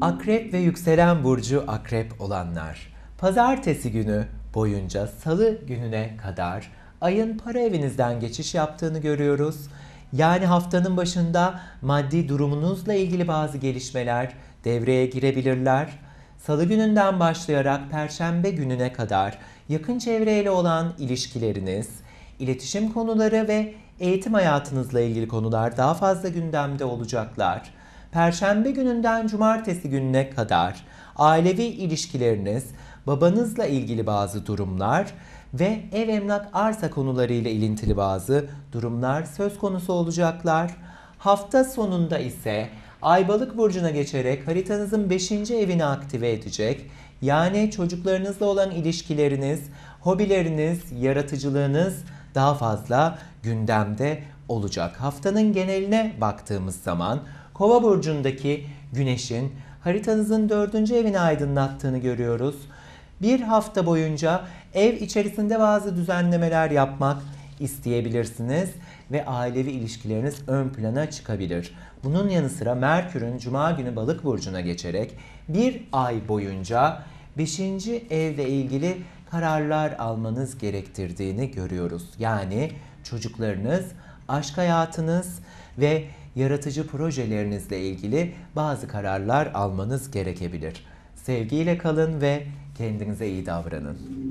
Akrep ve yükselen burcu akrep olanlar. Pazartesi günü boyunca salı gününe kadar ayın para evinizden geçiş yaptığını görüyoruz. Yani haftanın başında maddi durumunuzla ilgili bazı gelişmeler devreye girebilirler. Salı gününden başlayarak perşembe gününe kadar yakın çevreyle olan ilişkileriniz, iletişim konuları ve eğitim hayatınızla ilgili konular daha fazla gündemde olacaklar. Perşembe gününden cumartesi gününe kadar ailevi ilişkileriniz, babanızla ilgili bazı durumlar ve ev emlak arsa konularıyla ilintili bazı durumlar söz konusu olacaklar. Hafta sonunda ise Aybalık burcuna geçerek haritanızın 5. evini aktive edecek. Yani çocuklarınızla olan ilişkileriniz, hobileriniz, yaratıcılığınız daha fazla gündemde olacak. Haftanın geneline baktığımız zaman Kova burcundaki güneşin haritanızın dördüncü evini aydınlattığını görüyoruz. Bir hafta boyunca ev içerisinde bazı düzenlemeler yapmak isteyebilirsiniz ve ailevi ilişkileriniz ön plana çıkabilir. Bunun yanı sıra Merkür'ün Cuma günü Balık burcuna geçerek bir ay boyunca 5. evle ilgili kararlar almanız gerektirdiğini görüyoruz. Yani çocuklarınız, aşk hayatınız ve yaratıcı projelerinizle ilgili bazı kararlar almanız gerekebilir. Sevgiyle kalın ve kendinize iyi davranın.